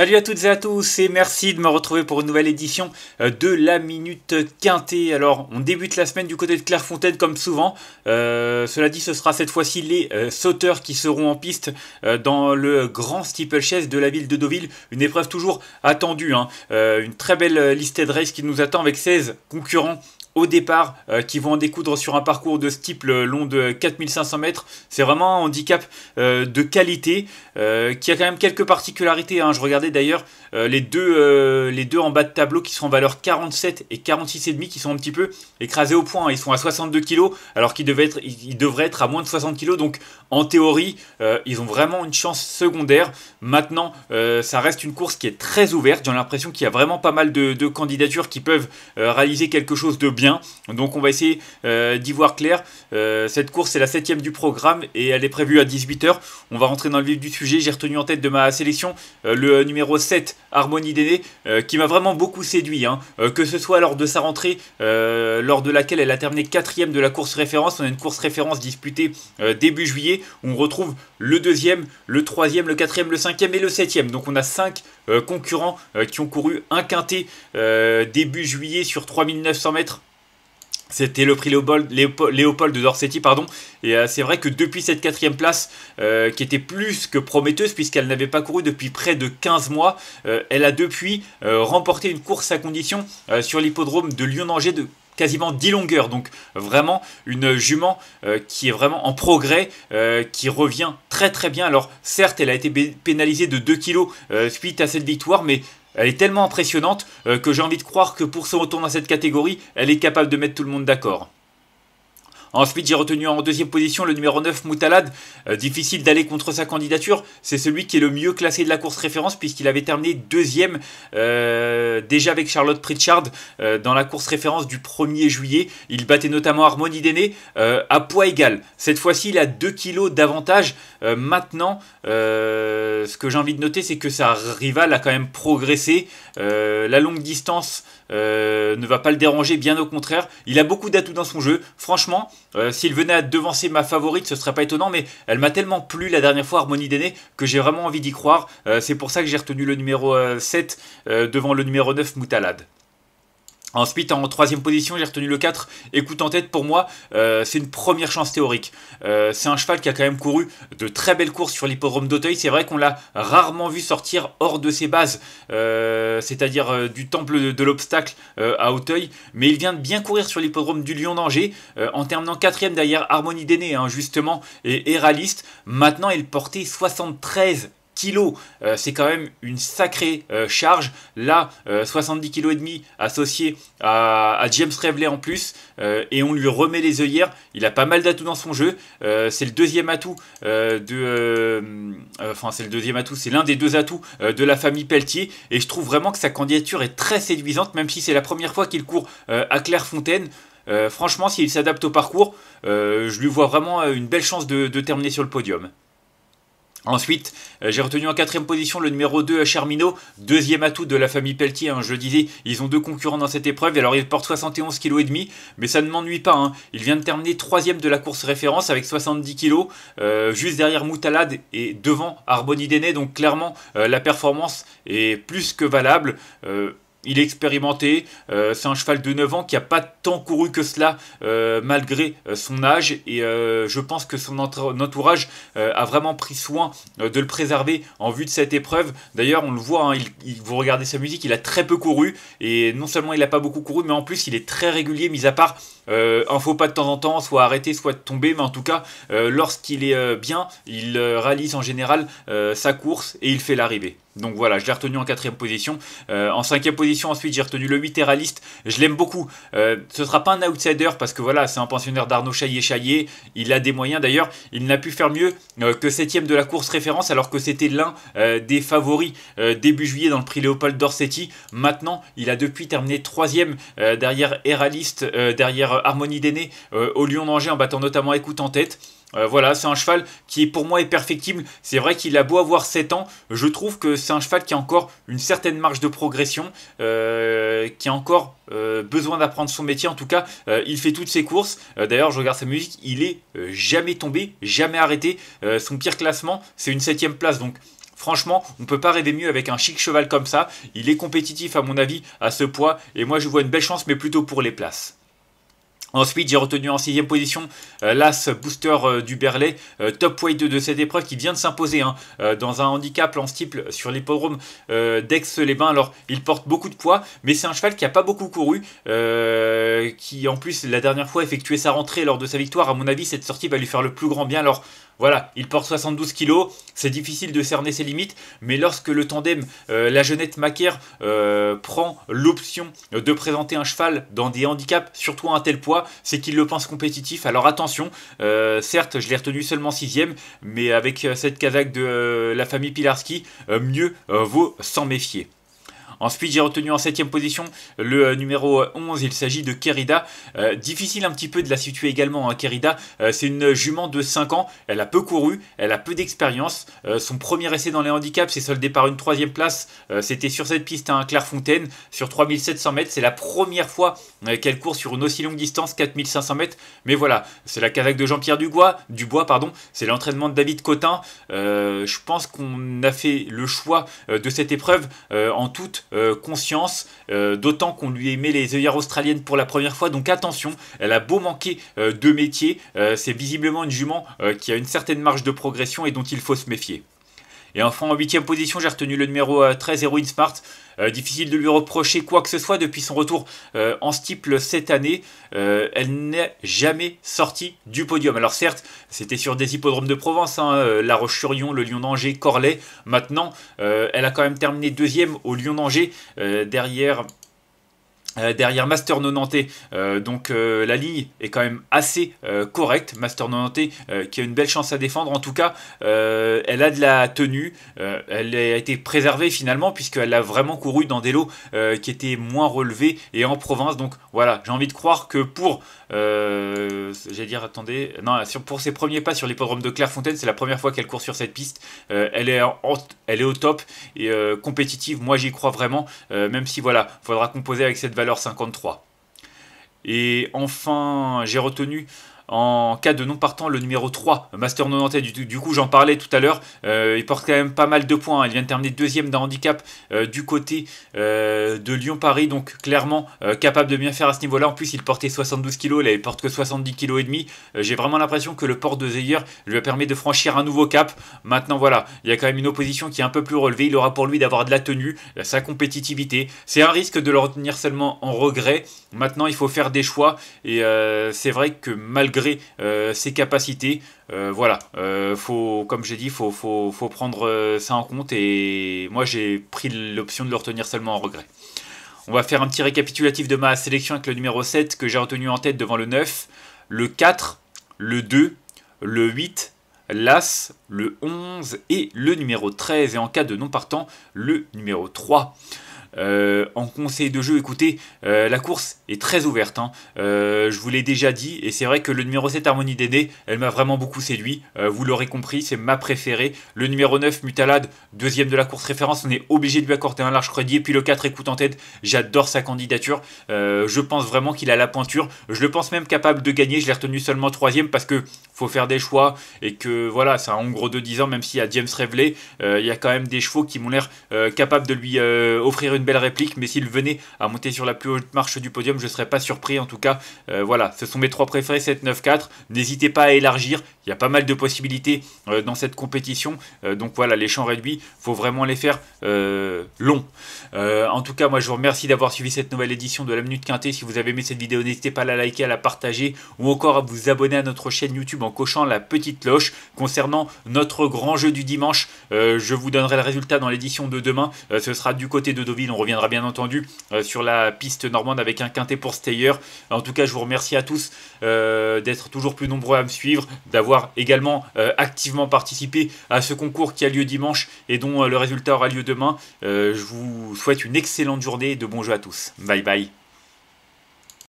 Salut à toutes et à tous et merci de me retrouver pour une nouvelle édition euh, de la Minute Quintée. Alors on débute la semaine du côté de Clairefontaine comme souvent. Euh, cela dit ce sera cette fois-ci les euh, sauteurs qui seront en piste dans le grand steeplechase de la ville de Deauville. Une épreuve toujours attendue. Hein. une très belle liste de race qui nous attend avec 16 concurrents au départ euh, qui vont en découdre sur un parcours de ce type long de 4500 mètres. C'est vraiment un handicap euh, de qualité euh, qui a quand même quelques particularités. Hein. Je regardais d'ailleurs les, deux, les deux en bas de tableau qui sont en valeur 47 et 46,5 qui sont un petit peu écrasés au point. Ils sont à 62 kg alors qu'ils être, ils devraient être à moins de 60 kg. Donc en théorie, ils ont vraiment une chance secondaire. Maintenant, ça reste une course qui est très ouverte. J'ai l'impression qu'il y a vraiment pas mal de, candidatures qui peuvent réaliser quelque chose de donc on va essayer euh, d'y voir clair. Euh, cette course, est la septième du programme et elle est prévue à 18h. On va rentrer dans le vif du sujet. J'ai retenu en tête de ma sélection euh, le numéro 7, Harmonie DD qui m'a vraiment beaucoup séduit. Hein. que ce soit lors de sa rentrée, lors de laquelle elle a terminé quatrième de la course référence. On a une course référence disputée début juillet. On retrouve le deuxième, le troisième, le quatrième, le cinquième et le septième. Donc on a cinq concurrents qui ont couru un quintet début juillet sur 3900 mètres c'était le prix Léopold, Léopold de Dorsetti, pardon. Et euh, c'est vrai que depuis cette quatrième place, euh, qui était plus que prometteuse, puisqu'elle n'avait pas couru depuis près de 15 mois, euh, elle a depuis remporté une course à condition sur l'hippodrome de Lyon-Angers de quasiment 10 longueurs. Donc vraiment une jument qui est vraiment en progrès, qui revient très très bien. Alors certes, elle a été pénalisée de 2 kilos suite à cette victoire, mais elle est tellement impressionnante euh, que j'ai envie de croire que pour son retour dans cette catégorie, elle est capable de mettre tout le monde d'accord. Ensuite, j'ai retenu en deuxième position le numéro 9, Moutalad. Euh, difficile d'aller contre sa candidature. C'est celui qui est le mieux classé de la course référence puisqu'il avait terminé deuxième euh, déjà avec Charlotte Pritchard euh, dans la course référence du 1er juillet. Il battait notamment Harmonie Déné à poids égal. Cette fois-ci, il a 2 kilos d'avantage. maintenant, ce que j'ai envie de noter, c'est que sa rivale a quand même progressé. la longue distance ne va pas le déranger, bien au contraire. Il a beaucoup d'atouts dans son jeu. Franchement, euh, s'il venait à devancer ma favorite, ce serait pas étonnant, mais elle m'a tellement plu la dernière fois, Harmonie d'aîné, que j'ai vraiment envie d'y croire. Euh, c'est pour ça que j'ai retenu le numéro 7 euh, devant le numéro 9, Moutalad. Ensuite, en troisième position, j'ai retenu le 4, écoute en tête, pour moi, euh, c'est une première chance théorique. Euh, c'est un cheval qui a quand même couru de très belles courses sur l'hippodrome d'Auteuil. C'est vrai qu'on l'a rarement vu sortir hors de ses bases, euh, c'est-à-dire du temple de, l'obstacle à Auteuil. Mais il vient de bien courir sur l'hippodrome du Lion d'Angers, en terminant quatrième derrière Harmonie Déné, hein, justement, et, Héraliste, Maintenant, il portait 73 euh, c'est quand même une sacrée euh, charge. Là, 70 euh, kg et demi associé à, James Reveley en plus, et on lui remet les œillères. Il a pas mal d'atouts dans son jeu. c'est le deuxième atout de, enfin c'est le deuxième atout, c'est l'un des deux atouts de la famille Pelletier, et je trouve vraiment que sa candidature est très séduisante, même si c'est la première fois qu'il court à Clairefontaine. franchement, s'il s'adapte au parcours, je lui vois vraiment une belle chance de terminer sur le podium. Ensuite, euh, j'ai retenu en quatrième position le numéro 2 Charmino, deuxième atout de la famille Pelletier. Hein, je disais, ils ont deux concurrents dans cette épreuve. Alors il porte 71,5 kg et demi, mais ça ne m'ennuie pas. Hein. Il vient de terminer troisième de la course référence avec 70 kg, euh, juste derrière Moutalade et devant Arboni Donc clairement, euh, la performance est plus que valable il est expérimenté, euh, c'est un cheval de 9 ans qui n'a pas tant couru que cela euh, malgré euh, son âge et je pense que son entourage a vraiment pris soin de le préserver en vue de cette épreuve. D'ailleurs on le voit, hein, il, vous regardez sa musique, il a très peu couru et non seulement il n'a pas beaucoup couru mais en plus il est très régulier mis à part un faux pas de temps en temps, soit arrêté, soit tombé mais en tout cas lorsqu'il est bien, il réalise en général sa course et il fait l'arrivée. Donc voilà, je l'ai retenu en quatrième position. en euh, en cinquième position, ensuite, j'ai retenu le 8 Eralist. Je l'aime beaucoup. Euh, ce ne sera pas un outsider parce que voilà, c'est un pensionnaire d'Arnaud Chaillier. chaillé Il a des moyens d'ailleurs. Il n'a pu faire mieux euh, que septième de la course référence alors que c'était l'un des favoris début juillet dans le prix Léopold d'Orsetti. Maintenant, il a depuis terminé troisième derrière Héraliste, derrière Harmonie Déné au Lyon d'Angers en battant notamment Écoute en tête. Euh, voilà, c'est un cheval qui pour moi est perfectible. C'est vrai qu'il a beau avoir 7 ans, je trouve que c'est un cheval qui a encore une certaine marge de progression, euh, qui a encore euh, besoin d'apprendre son métier. En tout cas, il fait toutes ses courses. D'ailleurs, je regarde sa musique, il est jamais tombé, jamais arrêté. son pire classement, c'est une 7 place. Donc, Franchement, on ne peut pas rêver mieux avec un chic cheval comme ça. Il est compétitif à mon avis à ce poids et moi je vois une belle chance mais plutôt pour les places. Ensuite, j'ai retenu en sixième position euh, l'As Booster euh, du Berlay, euh, top weight de cette épreuve qui vient de s'imposer hein, dans un handicap en steeple sur l'hippodrome d'Aix-les-Bains. Alors, il porte beaucoup de poids, mais c'est un cheval qui n'a pas beaucoup couru, qui en plus, la dernière fois, effectué sa rentrée lors de sa victoire. À mon avis, cette sortie va lui faire le plus grand bien. Alors, voilà, il porte 72 kg, c'est difficile de cerner ses limites, mais lorsque le tandem, euh, la jeunette Macaire, euh, prend l'option de présenter un cheval dans des handicaps, surtout à un tel poids, c'est qu'il le pense compétitif. Alors attention, euh, certes, je l'ai retenu seulement 6 mais avec cette casaque de la famille Pilarski, mieux vaut s'en méfier. Ensuite, j'ai retenu en 7 position le euh, numéro 11, euh, il s'agit de Kerida. Euh, difficile un petit peu de la situer également, hein, Kerida. c'est une jument de 5 ans, elle a peu couru, elle a peu d'expérience. son premier essai dans les handicaps s'est soldé par une troisième place. C'était sur cette piste à hein, Clairefontaine, sur 3700 mètres. C'est la première fois qu'elle court sur une aussi longue distance, 4500 mètres. Mais voilà, c'est la cavale de Jean-Pierre Dubois, Dubois pardon. c'est l'entraînement de David Cotin. je pense qu'on a fait le choix de cette épreuve en toute euh, conscience, euh, d'autant qu'on lui aimait les œillères australiennes pour la première fois. Donc attention, elle a beau manquer euh, de métier, c'est visiblement une jument qui a une certaine marge de progression et dont il faut se méfier. Et enfin, en 8 position, j'ai retenu le numéro 13, euh, Héroïne Smart. Euh, difficile de lui reprocher quoi que ce soit depuis son retour euh, en steeple cette année. elle n'est jamais sortie du podium. Alors certes, c'était sur des hippodromes de Provence, hein, La Roche-sur-Yon, le Lyon d'Angers, Corlay. Maintenant, elle a quand même terminé deuxième au Lyon d'Angers derrière euh, derrière Master 90, euh, donc euh, la ligne est quand même assez correcte. Master 90 qui a une belle chance à défendre, en tout cas, elle a de la tenue, elle a été préservée finalement puisqu'elle a vraiment couru dans des lots qui étaient moins relevés et en province. Donc voilà, j'ai envie de croire que pour, j'allais dire, attendez, non, pour ses premiers pas sur l'hippodrome de Clairefontaine, c'est la première fois qu'elle court sur cette piste. elle est, elle est au top et compétitive. Moi, j'y crois vraiment, même si voilà, faudra composer avec cette valeur 53. Et enfin, j'ai retenu en cas de non partant le numéro 3, Master 90. Du, coup, j'en parlais tout à l'heure, euh, il porte quand même pas mal de points. Il vient de terminer deuxième d'un handicap euh, du côté euh, de Lyon-Paris, donc clairement capable de bien faire à ce niveau-là. En plus, il portait 72 kg, là il porte que 70 kg et demi. J'ai vraiment l'impression que le port de Zeyer lui a permis de franchir un nouveau cap. Maintenant, voilà, il y a quand même une opposition qui est un peu plus relevée. Il aura pour lui d'avoir de la tenue, sa compétitivité. C'est un risque de le retenir seulement en regret. Maintenant, il faut faire des choix et c'est vrai que malgré euh, ses capacités. Euh, voilà, euh, faut, comme j'ai dit, faut, faut prendre ça en compte et moi j'ai pris l'option de le retenir seulement en regret. On va faire un petit récapitulatif de ma sélection avec le numéro 7 que j'ai retenu en tête devant le 9, le 4, le 2, le 8, l'As, le 11 et le numéro 13. Et en cas de non partant, le numéro 3. Euh, en conseil de jeu, écoutez, euh, la course est très ouverte. Hein. Euh, je vous l'ai déjà dit, et c'est vrai que le numéro 7, Harmonie Dédé, elle m'a vraiment beaucoup séduit. vous l'aurez compris, c'est ma préférée. Le numéro 9, Mutalade, deuxième de la course référence, on est obligé de lui accorder un large crédit. Et puis le 4, écoute en tête, j'adore sa candidature. je pense vraiment qu'il a la pointure. Je le pense même capable de gagner. Je l'ai retenu seulement troisième parce que faut faire des choix et que voilà, c'est un gros de 10 ans, même s'il y a James Revelé, il y a quand même des chevaux qui m'ont l'air capable de lui offrir une belle réplique, mais s'il venait à monter sur la plus haute marche du podium, je ne serais pas surpris en tout cas. Euh, voilà, ce sont mes trois préférés, 7-9-4. N'hésitez pas à élargir, il y a pas mal de possibilités euh, dans cette compétition. Euh, donc voilà, les champs réduits, faut vraiment les faire longs. en tout cas, moi je vous remercie d'avoir suivi cette nouvelle édition de la Minute Quintée. Si vous avez aimé cette vidéo, n'hésitez pas à la liker, à la partager ou encore à vous abonner à notre chaîne YouTube en cochant la petite cloche. Concernant notre grand jeu du dimanche, je vous donnerai le résultat dans l'édition de demain. ce sera du côté de Deauville on reviendra bien entendu euh, sur la piste normande avec un quintet pour Steyer. En tout cas, je vous remercie à tous euh, d'être toujours plus nombreux à me suivre, d'avoir également euh, activement participé à ce concours qui a lieu dimanche et dont le résultat aura lieu demain. je vous souhaite une excellente journée et de bons jeux à tous. Bye bye.